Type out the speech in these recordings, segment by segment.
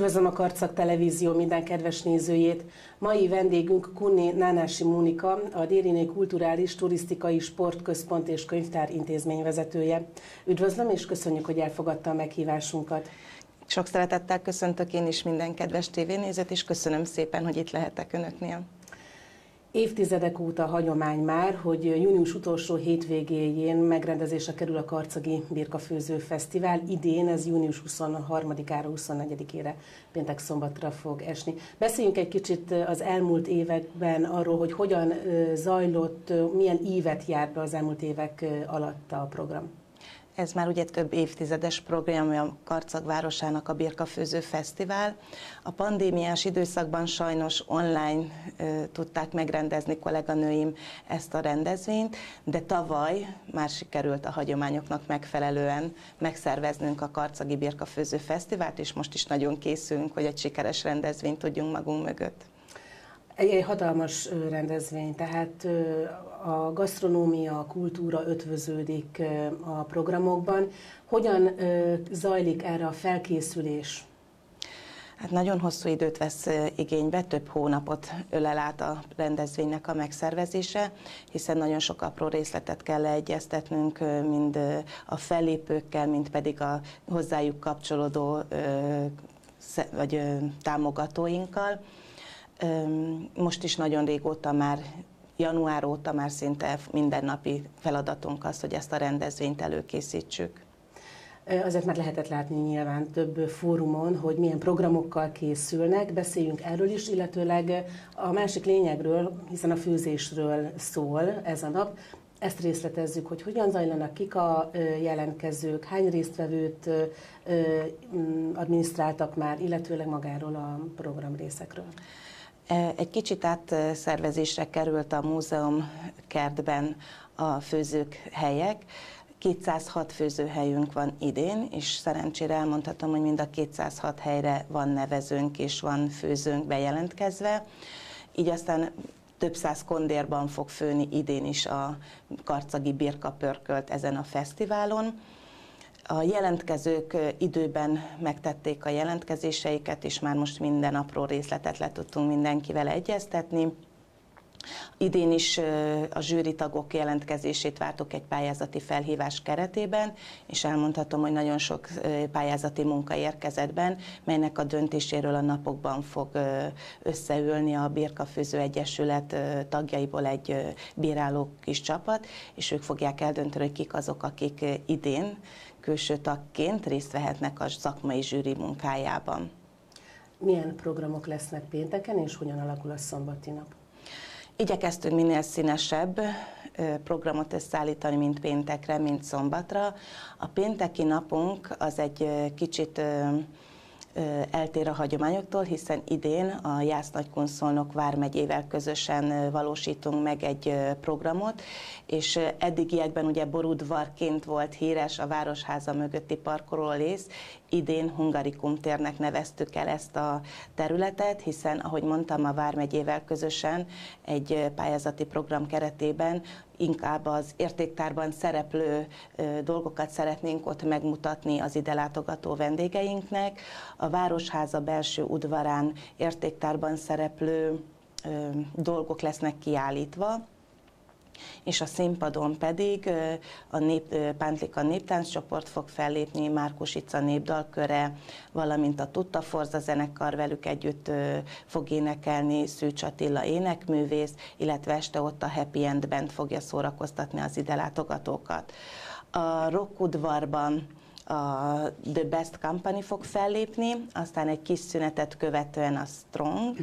Üdvözlöm a Karcak Televízió minden kedves nézőjét. Mai vendégünk Kunni Nánási Mónika, a Dériné Kulturális Turisztikai Sportközpont és Könyvtár intézmény vezetője. Üdvözlöm és köszönjük, hogy elfogadta a meghívásunkat. Sok szeretettel köszöntök én is minden kedves tévénézőt, és köszönöm szépen, hogy itt lehetek Önöknél. Évtizedek óta hagyomány már, hogy június utolsó hétvégéjén megrendezésre kerül a Karcagi Birkafőző Fesztivál. Idén ez június 23-ára, 24-ére péntek szombatra fog esni. Beszéljünk egy kicsit az elmúlt években arról, hogy hogyan zajlott, milyen ívet járt be az elmúlt évek alatt a program. Ez már ugye több évtizedes programja a Karcag városának a Birkafőző Fesztivál. A pandémiás időszakban sajnos online ö, tudták megrendezni kolléganőim ezt a rendezvényt, de tavaly már sikerült a hagyományoknak megfelelően megszerveznünk a Karcagi Birkafőző Fesztivált, és most is nagyon készülünk, hogy egy sikeres rendezvényt tudjunk magunk mögött. Egy, egy hatalmas rendezvény, tehát a gasztronómia, a kultúra ötvöződik a programokban. Hogyan zajlik erre a felkészülés? Hát nagyon hosszú időt vesz igénybe, több hónapot ölel át a rendezvénynek a megszervezése, hiszen nagyon sok apró részletet kell leegyeztetnünk, mind a fellépőkkel, mind pedig a hozzájuk kapcsolódó vagy támogatóinkkal. Most is nagyon régóta már, január óta már szinte mindennapi feladatunk az, hogy ezt a rendezvényt előkészítsük. Azért már lehetett látni nyilván több fórumon, hogy milyen programokkal készülnek. Beszéljünk erről is, illetőleg a másik lényegről, hiszen a főzésről szól ez a nap. Ezt részletezzük, hogy hogyan zajlanak, kik a jelentkezők, hány résztvevőt adminisztráltak már, illetőleg magáról a program részekről. Egy kicsit átszervezésre került a múzeum kertben a főzők helyek. 206 főzőhelyünk van idén, és szerencsére elmondhatom, hogy mind a 206 helyre van nevezőnk és van főzőnk bejelentkezve. Így aztán több száz kondérban fog főni idén is a karcagi birkapörkölt ezen a fesztiválon. A jelentkezők időben megtették a jelentkezéseiket, és már most minden apró részletet le tudtunk mindenkivel egyeztetni. Idén is a zsűri tagok jelentkezését vártuk egy pályázati felhívás keretében, és elmondhatom, hogy nagyon sok pályázati munka érkezett ben, melynek a döntéséről a napokban fog összeülni a Birkafőző Egyesület tagjaiból egy bíráló kis csapat, és ők fogják eldönteni, hogy kik azok, akik idén külső tagként részt vehetnek a szakmai zsűri munkájában. Milyen programok lesznek pénteken, és hogyan alakul a szombati nap? Igyekeztünk minél színesebb programot összeállítani, mint péntekre, mint szombatra. A pénteki napunk az egy kicsit eltér a hagyományoktól, hiszen idén a Jász Nagykonszolnok vármegyével közösen valósítunk meg egy programot, és eddigiekben ugye borudvarként volt híres a Városháza mögötti rész, idén Hungarikum térnek neveztük el ezt a területet, hiszen, ahogy mondtam, a Vármegyével közösen egy pályázati program keretében inkább az értéktárban szereplő dolgokat szeretnénk ott megmutatni az ide látogató vendégeinknek. A Városháza belső udvarán értéktárban szereplő dolgok lesznek kiállítva és a színpadon pedig a nép, Pántlika néptánccsoport fog fellépni, Márkus Ica népdalköre, valamint a Tutta Forza zenekar velük együtt fog énekelni Szűcs Attila énekművész, illetve este ott a Happy End Band fogja szórakoztatni az ide látogatókat. A rockudvarban a The Best Company fog fellépni, aztán egy kis szünetet követően a Strong,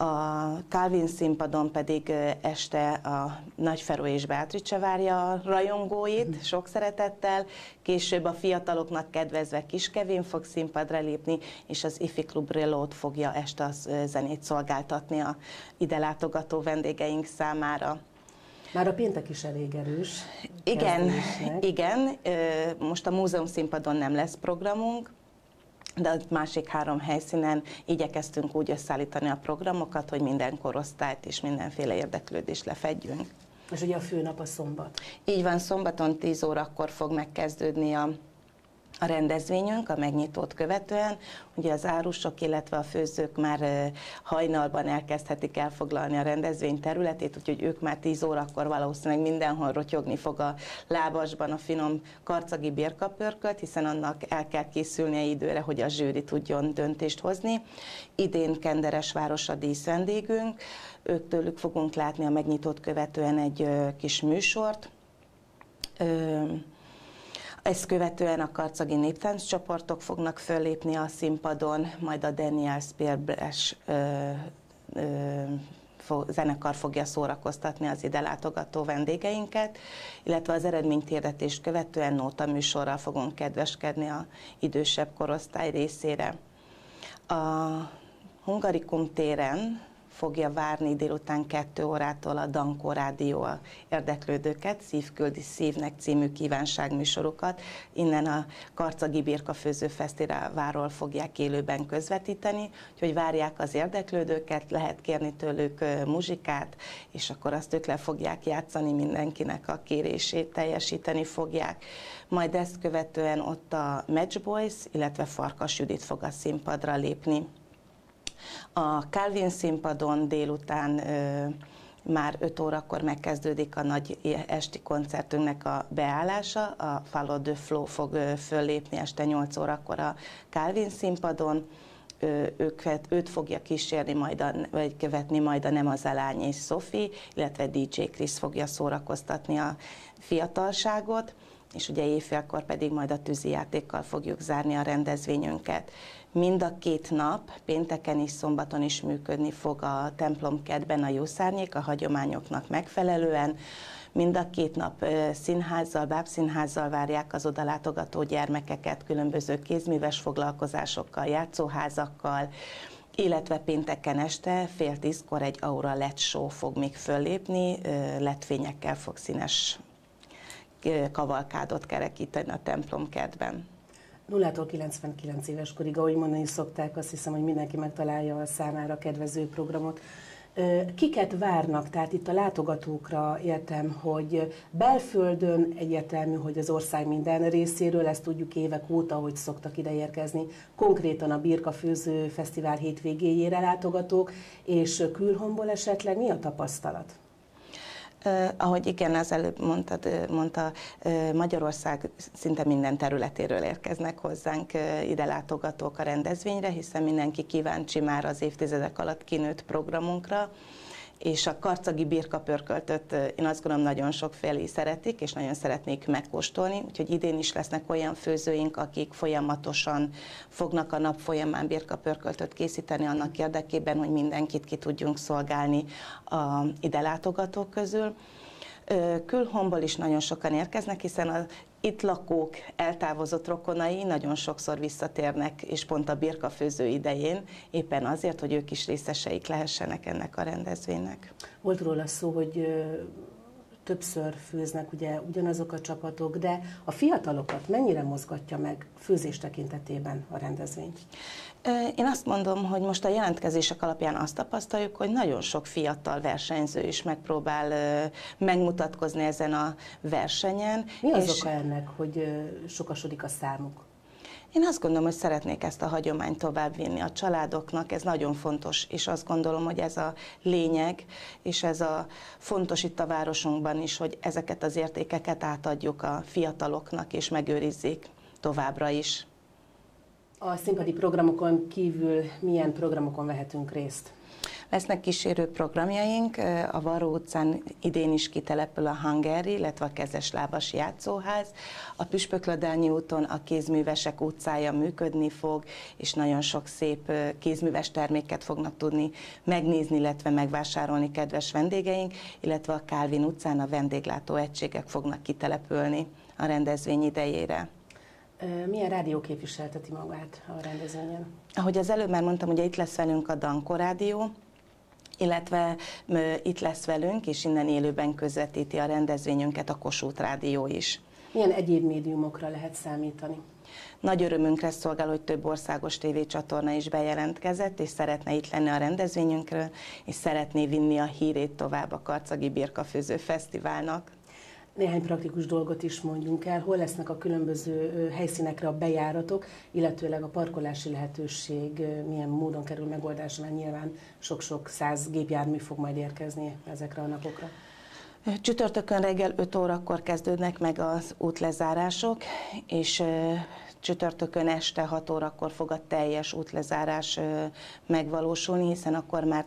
a Calvin színpadon pedig este a Nagyferó és Beatrice várja a rajongóit, mhm. sok szeretettel, később a fiataloknak kedvezve Kis Kevin fog színpadra lépni, és az Ifi Club Relót fogja este a zenét szolgáltatni a ide látogató vendégeink számára. Már a péntek is elég erős. Igen, igen. Most a múzeum színpadon nem lesz programunk, de a másik három helyszínen igyekeztünk úgy összeállítani a programokat, hogy minden korosztályt és mindenféle érdeklődést lefedjünk. És ugye a főnap a szombat. Így van, szombaton 10 órakor fog megkezdődni a a rendezvényünk, a megnyitót követően, ugye az árusok, illetve a főzők már hajnalban elkezdhetik elfoglalni a rendezvény területét, úgyhogy ők már 10 órakor valószínűleg mindenhol rotyogni fog a lábasban a finom karcagi birkapörköt, hiszen annak el kell készülnie időre, hogy a zsűri tudjon döntést hozni. Idén kenderes város a díszvendégünk, őktőlük fogunk látni a megnyitót követően egy kis műsort, ezt követően a karcagi néptánc csoportok fognak föllépni a színpadon, majd a Daniel Spielberg zenekar fogja szórakoztatni az ide látogató vendégeinket, illetve az eredményt eredménytérdetést követően nóta műsorral fogunk kedveskedni a idősebb korosztály részére. A Hungarikum téren fogja várni délután kettő órától a Dankó Rádió érdeklődőket, Szívküldi Szívnek című kívánságműsorokat. Innen a Karcagi Birka Fesztiválról fogják élőben közvetíteni, úgyhogy várják az érdeklődőket, lehet kérni tőlük muzsikát, és akkor azt ők le fogják játszani mindenkinek a kérését, teljesíteni fogják. Majd ezt követően ott a Match Boys, illetve Farkas Judit fog a színpadra lépni. A Calvin színpadon délután már 5 órakor megkezdődik a nagy esti koncertünknek a beállása, a Follow de Flow fog föllépni este 8 órakor a Calvin színpadon, őket, őt fogja kísérni majd, a, vagy követni majd a Nem az Elány és Sophie, illetve DJ Krisz fogja szórakoztatni a fiatalságot és ugye éjfélkor pedig majd a tűzi játékkal fogjuk zárni a rendezvényünket. Mind a két nap, pénteken és szombaton is működni fog a kedben a jószárnyék a hagyományoknak megfelelően. Mind a két nap színházzal, bábszínházzal várják az odalátogató gyermekeket, különböző kézműves foglalkozásokkal, játszóházakkal, illetve pénteken este fél tízkor egy Aura LED show fog még föllépni, LED fényekkel fog színes kavalkádot kerekíteni a kertben. 0-tól 99 éves korig, ahogy mondani szokták, azt hiszem, hogy mindenki megtalálja a számára kedvező programot. Kiket várnak? Tehát itt a látogatókra értem, hogy belföldön egyetemű, hogy az ország minden részéről, ezt tudjuk évek óta, hogy szoktak ide érkezni, konkrétan a Birka Főző Fesztivál hétvégéjére látogatók, és külhomból esetleg mi a tapasztalat? Uh, ahogy igen, az előbb mondtad, mondta, uh, Magyarország szinte minden területéről érkeznek hozzánk uh, ide látogatók a rendezvényre, hiszen mindenki kíváncsi már az évtizedek alatt kinőtt programunkra és a karcagi birka pörköltöt én azt gondolom nagyon felé szeretik, és nagyon szeretnék megkóstolni, úgyhogy idén is lesznek olyan főzőink, akik folyamatosan fognak a nap folyamán birka pörköltöt készíteni annak érdekében, hogy mindenkit ki tudjunk szolgálni a ide látogatók közül. Külhomból is nagyon sokan érkeznek, hiszen az itt lakók eltávozott rokonai nagyon sokszor visszatérnek, és pont a birkafőző idején, éppen azért, hogy ők is részeseik lehessenek ennek a rendezvénynek. Volt róla szó, hogy többször főznek ugye ugyanazok a csapatok, de a fiatalokat mennyire mozgatja meg főzés tekintetében a rendezvény? Én azt mondom, hogy most a jelentkezések alapján azt tapasztaljuk, hogy nagyon sok fiatal versenyző is megpróbál megmutatkozni ezen a versenyen. Mi az és... oka ennek, hogy sokasodik a számuk? Én azt gondolom, hogy szeretnék ezt a hagyományt továbbvinni a családoknak, ez nagyon fontos, és azt gondolom, hogy ez a lényeg, és ez a fontos itt a városunkban is, hogy ezeket az értékeket átadjuk a fiataloknak, és megőrizzék továbbra is. A színpadi programokon kívül milyen programokon vehetünk részt? Lesznek kísérő programjaink, a Varó utcán idén is kitelepül a Hangeri, illetve a Kezeslábas játszóház. A Püspökladányi úton a kézművesek utcája működni fog, és nagyon sok szép kézműves terméket fognak tudni megnézni, illetve megvásárolni kedves vendégeink, illetve a Kálvin utcán a vendéglátó egységek fognak kitelepülni a rendezvény idejére. Milyen rádió képviselteti magát a rendezvényen? Ahogy az előbb már mondtam, ugye itt lesz velünk a Danko Rádió, illetve itt lesz velünk, és innen élőben közvetíti a rendezvényünket a Kossuth Rádió is. Milyen egyéb médiumokra lehet számítani? Nagy örömünkre szolgál, hogy több országos tévécsatorna is bejelentkezett, és szeretne itt lenni a rendezvényünkről, és szeretné vinni a hírét tovább a Karcagi Birkafőző Fesztiválnak néhány praktikus dolgot is mondjunk el, hol lesznek a különböző helyszínekre a bejáratok, illetőleg a parkolási lehetőség milyen módon kerül megoldásra, mert nyilván sok-sok száz gépjármű fog majd érkezni ezekre a napokra. Csütörtökön reggel 5 órakor kezdődnek meg az útlezárások, és Csütörtökön este 6 órakor fog a teljes útlezárás megvalósulni, hiszen akkor már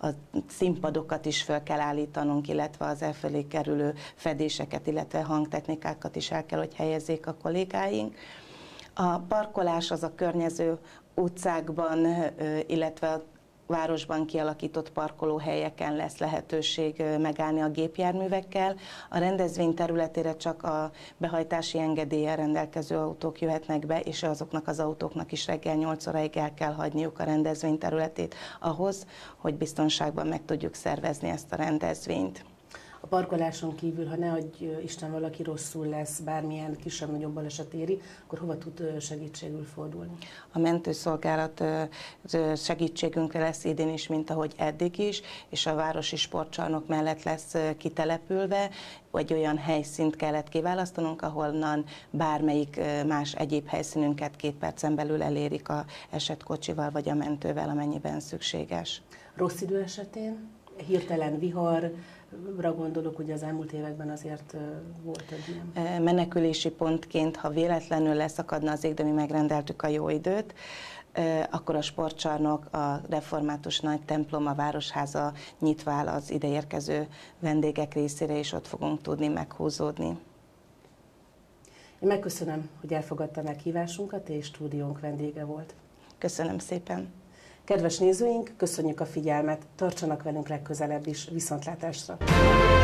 a színpadokat is fel kell állítanunk, illetve az elfelé kerülő fedéseket, illetve hangtechnikákat is el kell, hogy helyezzék a kollégáink. A parkolás az a környező utcákban, illetve a városban kialakított parkolóhelyeken lesz lehetőség megállni a gépjárművekkel. A rendezvény területére csak a behajtási engedéllyel rendelkező autók jöhetnek be, és azoknak az autóknak is reggel 8 óraig el kell hagyniuk a rendezvény területét ahhoz, hogy biztonságban meg tudjuk szervezni ezt a rendezvényt a parkoláson kívül, ha ne adj Isten valaki rosszul lesz, bármilyen kisebb-nagyobb baleset éri, akkor hova tud segítségül fordulni? A mentőszolgálat segítségünkre lesz idén is, mint ahogy eddig is, és a városi sportcsarnok mellett lesz kitelepülve, vagy olyan helyszínt kellett kiválasztanunk, ahonnan bármelyik más egyéb helyszínünket két percen belül elérik a esetkocsival vagy a mentővel, amennyiben szükséges. Rossz idő esetén? Hirtelen vihar, ra gondolok, ugye az elmúlt években azért volt egy ilyen. Menekülési pontként, ha véletlenül leszakadna az ég, de mi megrendeltük a jó időt, akkor a sportcsarnok, a református nagy templom, a városháza nyitvál az ideérkező vendégek részére, és ott fogunk tudni meghúzódni. Én megköszönöm, hogy elfogadta meghívásunkat, és stúdiónk vendége volt. Köszönöm szépen. Kedves nézőink, köszönjük a figyelmet, tartsanak velünk legközelebb is, viszontlátásra!